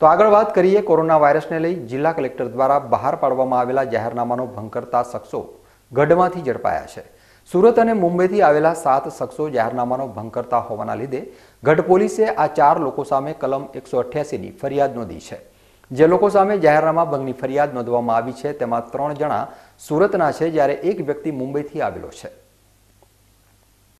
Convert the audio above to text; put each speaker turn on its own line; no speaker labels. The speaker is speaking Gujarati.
તો આગળ વાત કરીએ કોરોના વાયરસને લઈ જિલ્લા કલેક્ટર દ્વારા બહાર પાડવામાં આવેલા જાહેરનામાનો ભંગ કરતા શખ્સો ગઢમાંથી ઝડપાયા છે સુરત અને મુંબઈથી આવેલા સાત શખ્સો જાહેરનામાનો ભંગ કરતા હોવાના લીધે ગઢ પોલીસે આ ચાર લોકો સામે કલમ એકસો અઠ્યાસીની ફરિયાદ નોંધી છે જે લોકો સામે જાહેરનામા ભંગની ફરિયાદ નોંધવામાં આવી છે તેમાં ત્રણ જણા સુરતના છે જ્યારે એક વ્યક્તિ મુંબઈથી આવેલો છે